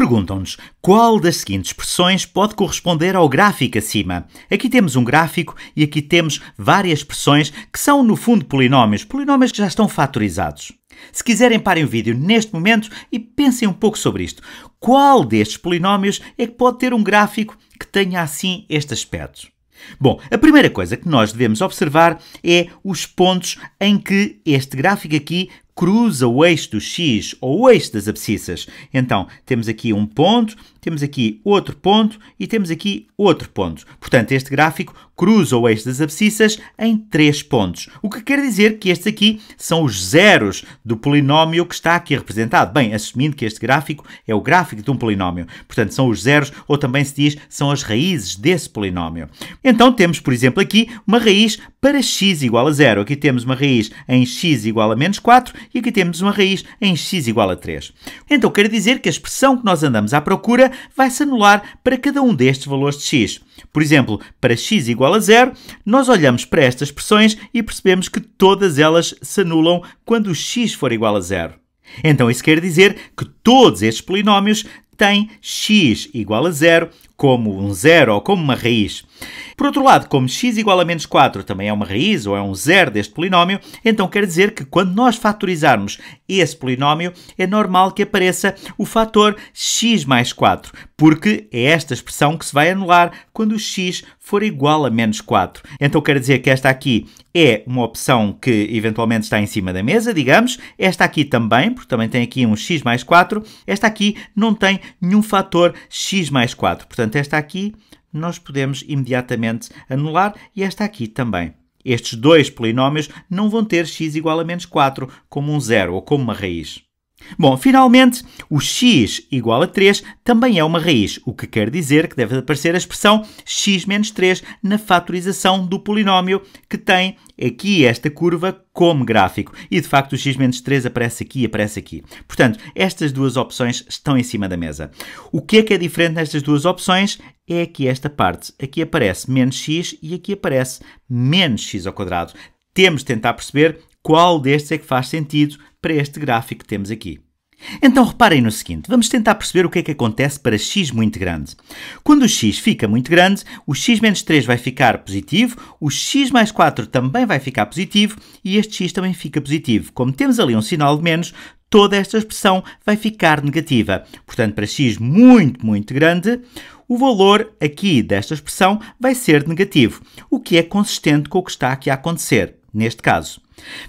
Perguntam-nos qual das seguintes expressões pode corresponder ao gráfico acima. Aqui temos um gráfico e aqui temos várias expressões que são, no fundo, polinómios, polinómios que já estão fatorizados. Se quiserem, parem o vídeo neste momento e pensem um pouco sobre isto. Qual destes polinómios é que pode ter um gráfico que tenha assim este aspecto? Bom, a primeira coisa que nós devemos observar é os pontos em que este gráfico aqui cruza o eixo do x ou o eixo das abscissas. Então, temos aqui um ponto, temos aqui outro ponto e temos aqui outro ponto. Portanto, este gráfico cruza o eixo das abscissas em três pontos. O que quer dizer que estes aqui são os zeros do polinómio que está aqui representado. Bem, assumindo que este gráfico é o gráfico de um polinómio. Portanto, são os zeros, ou também se diz, são as raízes desse polinómio. Então, temos, por exemplo, aqui uma raiz para x igual a 0. Aqui temos uma raiz em x igual a menos 4 e aqui temos uma raiz em x igual a 3. Então quer dizer que a expressão que nós andamos à procura vai se anular para cada um destes valores de x. Por exemplo, para x igual a 0, nós olhamos para estas expressões e percebemos que todas elas se anulam quando o x for igual a 0. Então isso quer dizer que todos estes polinómios tem x igual a zero, como um zero ou como uma raiz. Por outro lado, como x igual a menos 4 também é uma raiz ou é um zero deste polinómio, então quer dizer que quando nós fatorizarmos esse polinómio, é normal que apareça o fator x mais 4, porque é esta expressão que se vai anular quando o x for igual a menos 4. Então quer dizer que esta aqui é uma opção que eventualmente está em cima da mesa, digamos, esta aqui também, porque também tem aqui um x mais 4, esta aqui não tem nenhum fator x mais 4. Portanto, esta aqui nós podemos imediatamente anular e esta aqui também. Estes dois polinómios não vão ter x igual a menos 4, como um zero ou como uma raiz. Bom, finalmente, o x igual a 3 também é uma raiz, o que quer dizer que deve aparecer a expressão x menos 3 na fatorização do polinómio que tem aqui esta curva como gráfico. E de facto o x menos 3 aparece aqui e aparece aqui. Portanto, estas duas opções estão em cima da mesa. O que é que é diferente nestas duas opções? É aqui esta parte. Aqui aparece menos x e aqui aparece menos x ao quadrado temos de tentar perceber qual destes é que faz sentido para este gráfico que temos aqui. Então reparem no seguinte, vamos tentar perceber o que é que acontece para x muito grande. Quando o x fica muito grande, o x menos 3 vai ficar positivo, o x mais 4 também vai ficar positivo e este x também fica positivo. Como temos ali um sinal de menos, toda esta expressão vai ficar negativa. Portanto, para x muito, muito grande, o valor aqui desta expressão vai ser negativo, o que é consistente com o que está aqui a acontecer neste caso.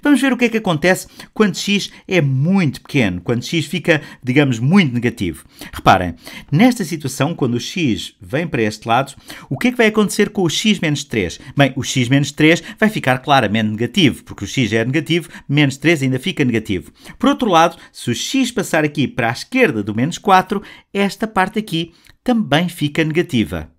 Vamos ver o que é que acontece quando x é muito pequeno, quando x fica, digamos, muito negativo. Reparem, nesta situação, quando o x vem para este lado, o que é que vai acontecer com o x menos 3? Bem, o x menos 3 vai ficar claramente negativo, porque o x é negativo, menos 3 ainda fica negativo. Por outro lado, se o x passar aqui para a esquerda do menos 4, esta parte aqui também fica negativa.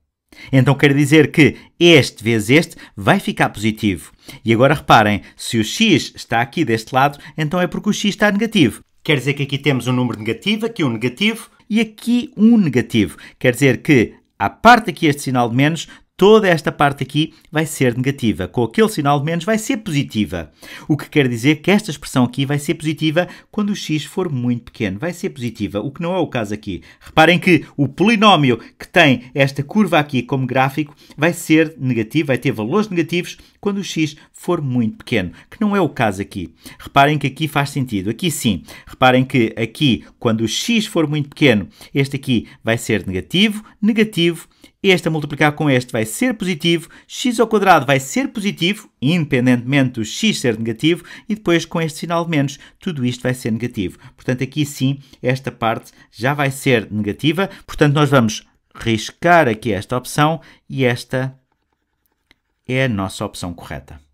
Então quer dizer que este vezes este vai ficar positivo. E agora reparem, se o x está aqui deste lado, então é porque o x está negativo. Quer dizer que aqui temos um número negativo, aqui um negativo e aqui um negativo. Quer dizer que à parte aqui este sinal de menos, toda esta parte aqui vai ser negativa. Com aquele sinal de menos vai ser positiva. O que quer dizer que esta expressão aqui vai ser positiva quando o x for muito pequeno. Vai ser positiva, o que não é o caso aqui. Reparem que o polinómio que tem esta curva aqui como gráfico vai ser negativo, vai ter valores negativos quando o x for muito pequeno, que não é o caso aqui. Reparem que aqui faz sentido. Aqui sim. Reparem que aqui, quando o x for muito pequeno, este aqui vai ser negativo, negativo este a multiplicar com este vai ser positivo, x ao quadrado vai ser positivo, independentemente do x ser negativo, e depois com este sinal de menos, tudo isto vai ser negativo. Portanto, aqui sim, esta parte já vai ser negativa, portanto nós vamos riscar aqui esta opção e esta é a nossa opção correta.